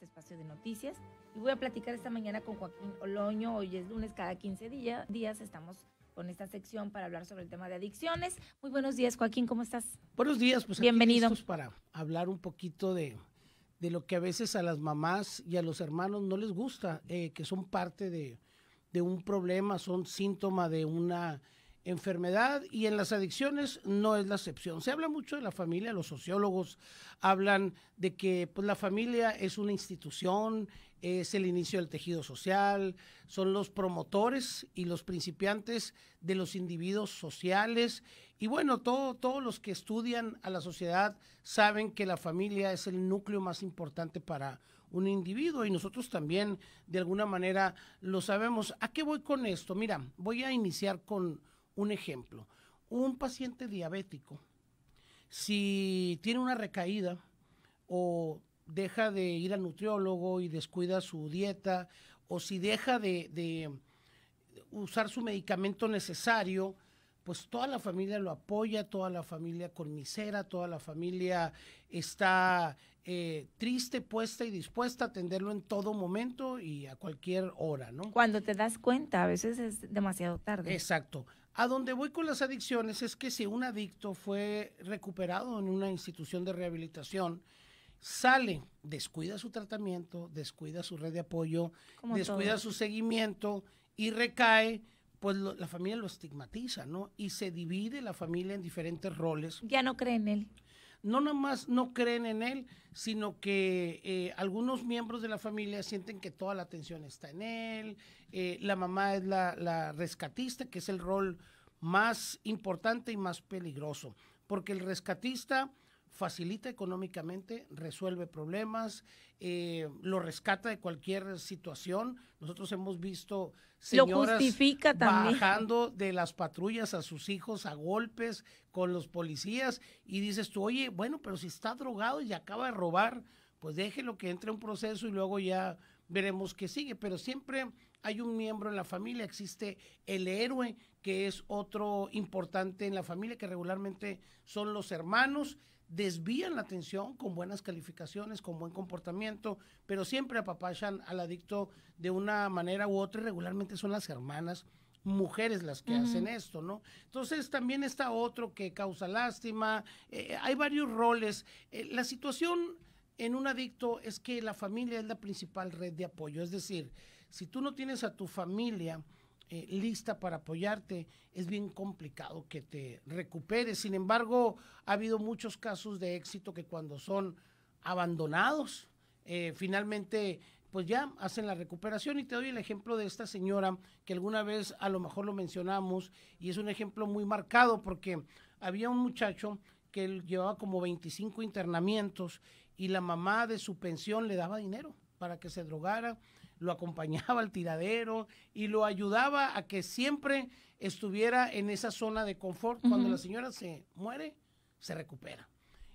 Este espacio de noticias. Y voy a platicar esta mañana con Joaquín Oloño. Hoy es lunes, cada 15 días estamos con esta sección para hablar sobre el tema de adicciones. Muy buenos días, Joaquín, ¿cómo estás? Buenos días, pues bienvenidos para hablar un poquito de, de lo que a veces a las mamás y a los hermanos no les gusta, eh, que son parte de, de un problema, son síntoma de una enfermedad y en las adicciones no es la excepción. Se habla mucho de la familia, los sociólogos hablan de que pues, la familia es una institución, es el inicio del tejido social, son los promotores y los principiantes de los individuos sociales. Y bueno, todo, todos los que estudian a la sociedad saben que la familia es el núcleo más importante para un individuo y nosotros también de alguna manera lo sabemos. ¿A qué voy con esto? Mira, voy a iniciar con un ejemplo, un paciente diabético, si tiene una recaída o deja de ir al nutriólogo y descuida su dieta, o si deja de, usar su medicamento necesario, pues toda la familia lo apoya, toda la familia misera, toda la familia está eh, triste, puesta y dispuesta a atenderlo en todo momento y a cualquier hora, ¿no? Cuando te das cuenta, a veces es demasiado tarde. Exacto. A donde voy con las adicciones es que si un adicto fue recuperado en una institución de rehabilitación, sale, descuida su tratamiento, descuida su red de apoyo, descuida su seguimiento y recae pues la familia lo estigmatiza, ¿no? Y se divide la familia en diferentes roles. Ya no creen en él. No nomás no creen en él, sino que eh, algunos miembros de la familia sienten que toda la atención está en él, eh, la mamá es la, la rescatista, que es el rol más importante y más peligroso, porque el rescatista facilita económicamente, resuelve problemas, eh, lo rescata de cualquier situación. Nosotros hemos visto señoras justifica también. bajando de las patrullas a sus hijos a golpes con los policías y dices tú, oye, bueno, pero si está drogado y acaba de robar, pues déjelo que entre un proceso y luego ya veremos qué sigue. Pero siempre hay un miembro en la familia, existe el héroe, que es otro importante en la familia, que regularmente son los hermanos desvían la atención con buenas calificaciones, con buen comportamiento, pero siempre apapachan al adicto de una manera u otra, y regularmente son las hermanas mujeres las que hacen esto, ¿no? Entonces también está otro que causa lástima, eh, hay varios roles. Eh, la situación en un adicto es que la familia es la principal red de apoyo, es decir, si tú no tienes a tu familia, eh, lista para apoyarte, es bien complicado que te recuperes. Sin embargo, ha habido muchos casos de éxito que cuando son abandonados, eh, finalmente pues ya hacen la recuperación y te doy el ejemplo de esta señora que alguna vez a lo mejor lo mencionamos y es un ejemplo muy marcado porque había un muchacho que él llevaba como 25 internamientos y la mamá de su pensión le daba dinero para que se drogara lo acompañaba al tiradero y lo ayudaba a que siempre estuviera en esa zona de confort. Cuando la señora se muere, se recupera.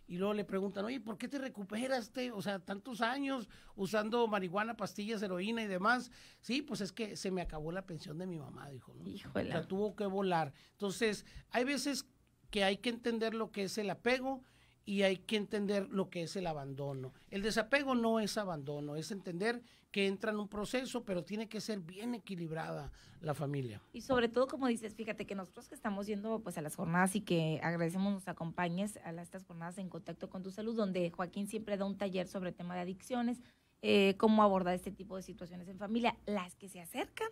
Y luego le preguntan, oye, ¿por qué te recuperaste? O sea, tantos años usando marihuana, pastillas, heroína y demás. Sí, pues es que se me acabó la pensión de mi mamá, dijo. ¿no? La tuvo que volar. Entonces, hay veces que hay que entender lo que es el apego, y hay que entender lo que es el abandono. El desapego no es abandono, es entender que entra en un proceso, pero tiene que ser bien equilibrada la familia. Y sobre todo, como dices, fíjate que nosotros que estamos yendo pues a las jornadas y que agradecemos nos acompañes a estas jornadas en contacto con tu salud, donde Joaquín siempre da un taller sobre el tema de adicciones, eh, cómo abordar este tipo de situaciones en familia, las que se acercan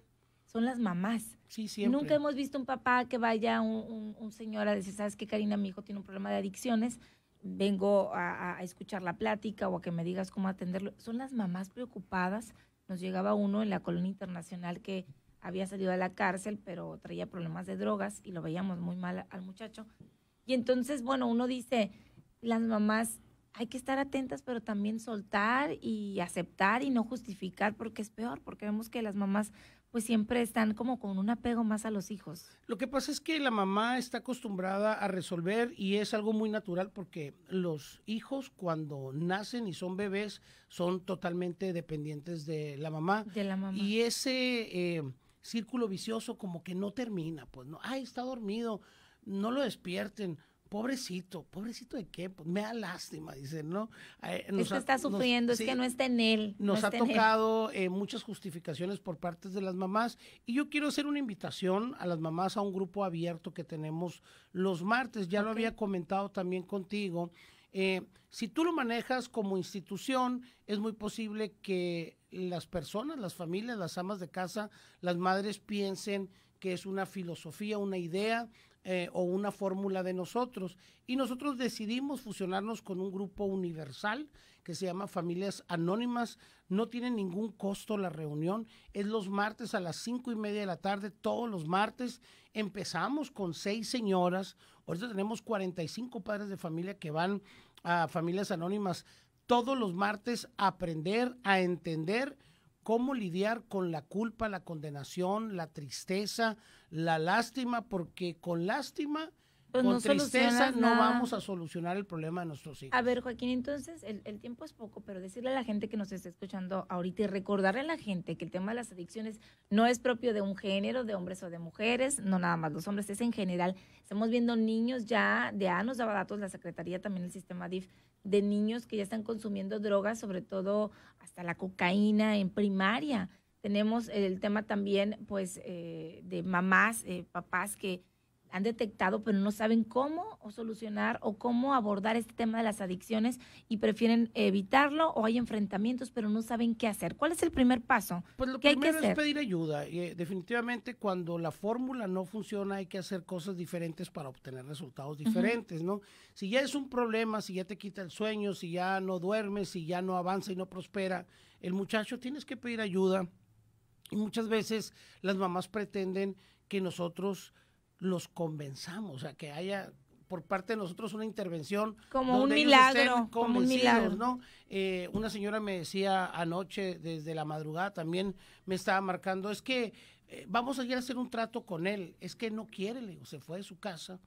son las mamás. Sí, siempre. Nunca hemos visto un papá que vaya un, un, un señor a decir, sabes qué, Karina, mi hijo tiene un problema de adicciones, vengo a, escuchar la plática o a que me digas cómo atenderlo. Son las mamás preocupadas. Nos llegaba uno en la colonia internacional que había salido a la cárcel, pero traía problemas de drogas y lo veíamos muy mal al muchacho. Y entonces, bueno, uno dice, las mamás hay que estar atentas, pero también soltar y aceptar y no justificar porque es peor, porque vemos que las mamás pues siempre están como con un apego más a los hijos. Lo que pasa es que la mamá está acostumbrada a resolver y es algo muy natural porque los hijos cuando nacen y son bebés son totalmente dependientes de la mamá. De la mamá. Y ese eh, círculo vicioso como que no termina, pues no, ay, está dormido, no lo despierten pobrecito, pobrecito de qué, pues me da lástima, dicen, ¿no? Eh, Esto está sufriendo, es que no está en él. Nos ha tocado eh, muchas justificaciones por parte de las mamás y yo quiero hacer una invitación a las mamás a un grupo abierto que tenemos los martes, ya lo había comentado también contigo. Eh, si tú lo manejas como institución, es muy posible que las personas, las familias, las amas de casa, las madres piensen que es una filosofía, una idea, eh, o una fórmula de nosotros. Y nosotros decidimos fusionarnos con un grupo universal que se llama Familias Anónimas. No tiene ningún costo la reunión. Es los martes a las cinco y media de la tarde, todos los martes. Empezamos con seis señoras. Ahorita tenemos 45 padres de familia que van a Familias Anónimas todos los martes a aprender, a entender cómo lidiar con la culpa, la condenación, la tristeza, la lástima, porque con lástima pues con no tristeza no vamos a solucionar el problema de nuestros hijos. A ver, Joaquín, entonces el, tiempo es poco, pero decirle a la gente que nos está escuchando ahorita y recordarle a la gente que el tema de las adicciones no es propio de un género, de hombres o de mujeres, no nada más los hombres, es en general. Estamos viendo niños ya, de años, daba datos la Secretaría, también el sistema DIF, de niños que ya están consumiendo drogas, sobre todo hasta la cocaína en primaria. Tenemos el tema también, pues, eh, de mamás, eh, papás que han detectado, pero no saben cómo solucionar o cómo abordar este tema de las adicciones y prefieren evitarlo o hay enfrentamientos, pero no saben qué hacer. ¿Cuál es el primer paso? Pues lo primero hay que es pedir ayuda. Eh, definitivamente cuando la fórmula no funciona hay que hacer cosas diferentes para obtener resultados diferentes, ¿no? Si ya es un problema, si ya te quita el sueño, si ya no duermes, si ya no avanza y no prospera, el muchacho tienes que pedir ayuda. Y muchas veces las mamás pretenden que nosotros los convenzamos, o sea, que haya por parte de nosotros una intervención. Como un milagro. Como un milagro. ¿no? Eh, una señora me decía anoche, desde la madrugada también me estaba marcando, es que eh, vamos a ir a hacer un trato con él, es que no quiere, le se fue de su casa,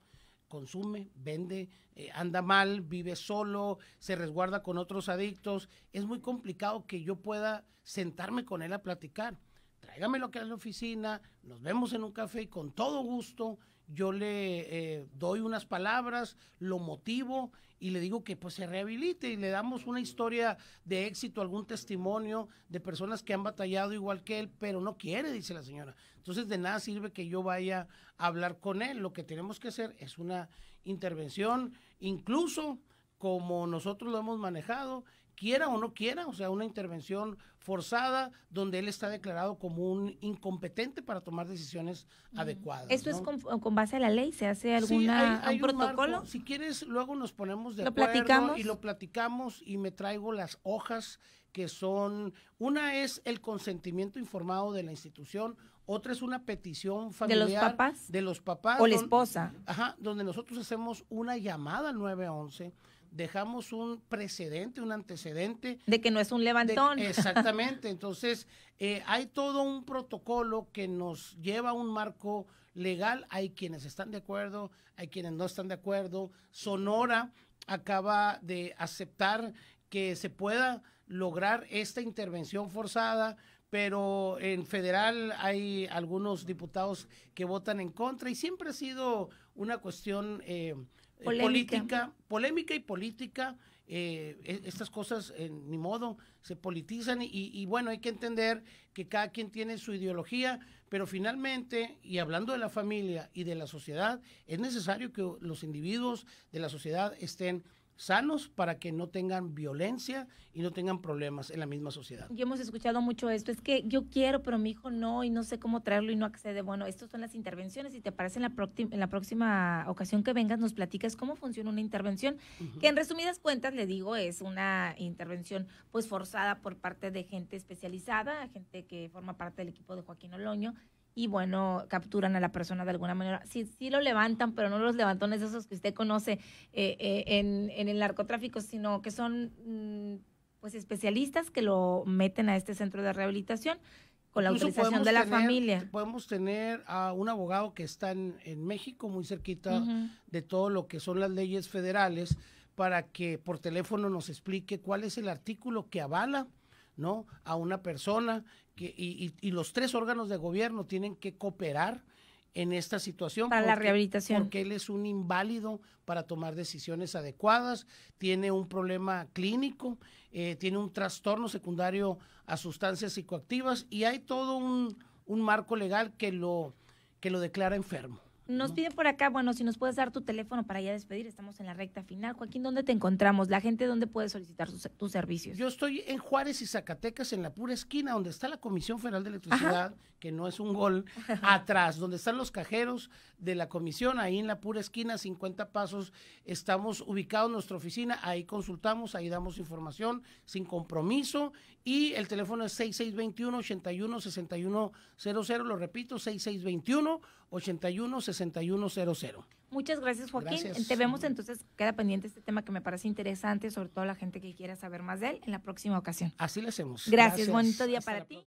consume, vende, eh, anda mal, vive solo, se resguarda con otros adictos, es muy complicado que yo pueda sentarme con él a platicar tráigamelo que a la oficina, nos vemos en un café y con todo gusto yo le eh, doy unas palabras, lo motivo y le digo que pues se rehabilite y le damos una historia de éxito, algún testimonio de personas que han batallado igual que él, pero no quiere, dice la señora. Entonces de nada sirve que yo vaya a hablar con él, lo que tenemos que hacer es una intervención, incluso como nosotros lo hemos manejado, quiera o no quiera, o sea, una intervención forzada donde él está declarado como un incompetente para tomar decisiones adecuadas. ¿Esto es con, base a la ley? ¿Se hace alguna protocolo? Si quieres, luego nos ponemos de acuerdo y lo platicamos y me traigo las hojas que son, una es el consentimiento informado de la institución, otra es una petición familiar. ¿De los papás? De los papás. O la esposa. ajá, donde nosotros hacemos una llamada al 911 dejamos un precedente, un antecedente. De que no es un levantón. exactamente, entonces eh, hay todo un protocolo que nos lleva a un marco legal, hay quienes están de acuerdo, hay quienes no están de acuerdo. Sonora acaba de aceptar que se pueda lograr esta intervención forzada, pero en federal hay algunos diputados que votan en contra y siempre ha sido una cuestión eh, eh, polémica. política, polémica y política. Eh, e-, estas cosas, en eh, mi modo, se politizan y, y, bueno, hay que entender que cada quien tiene su ideología, pero finalmente, y hablando de la familia y de la sociedad, es necesario que los individuos de la sociedad estén sanos para que no tengan violencia y no tengan problemas en la misma sociedad. Y hemos escuchado mucho esto, es que yo quiero, pero mi hijo no, y no sé cómo traerlo y no accede. Bueno, estas son las intervenciones y te parece en la, próxima ocasión que vengas nos platicas cómo funciona una intervención, que en resumidas cuentas, le digo, es una intervención pues forzada por parte de gente especializada, gente que forma parte del equipo de Joaquín Oloño, y bueno, capturan a la persona de alguna manera. Sí, lo levantan, pero no los levantones esos que usted conoce eh, eh, en, el narcotráfico, sino que son mm, pues especialistas que lo meten a este centro de rehabilitación con la utilización de la familia. Podemos tener a un abogado que está en, México, muy cerquita de todo lo que son las leyes federales, para que por teléfono nos explique cuál es el artículo que avala ¿no? A una persona que, y, y, los tres órganos de gobierno tienen que cooperar en esta situación. Para la rehabilitación. Porque él es un inválido para tomar decisiones adecuadas, tiene un problema clínico, eh, tiene un trastorno secundario a sustancias psicoactivas y hay todo un, un marco legal que lo, que lo declara enfermo. Nos piden por acá, bueno, si nos puedes dar tu teléfono para ya despedir, estamos en la recta final. Joaquín, ¿dónde te encontramos? La gente, ¿dónde puede solicitar tus servicios? Yo estoy en Juárez y Zacatecas, en la pura esquina, donde está la Comisión Federal de Electricidad, que no es un gol, atrás, donde están los cajeros de la comisión, ahí en la pura esquina, 50 pasos, estamos ubicados en nuestra oficina, ahí consultamos, ahí damos información sin compromiso y el teléfono es 6621 81 lo repito, 6621 81-6100. Muchas gracias, Joaquín. Te vemos entonces, queda pendiente este tema que me parece interesante, sobre todo la gente que quiera saber más de él en la próxima ocasión. Así lo hacemos. Gracias, bonito día para ti.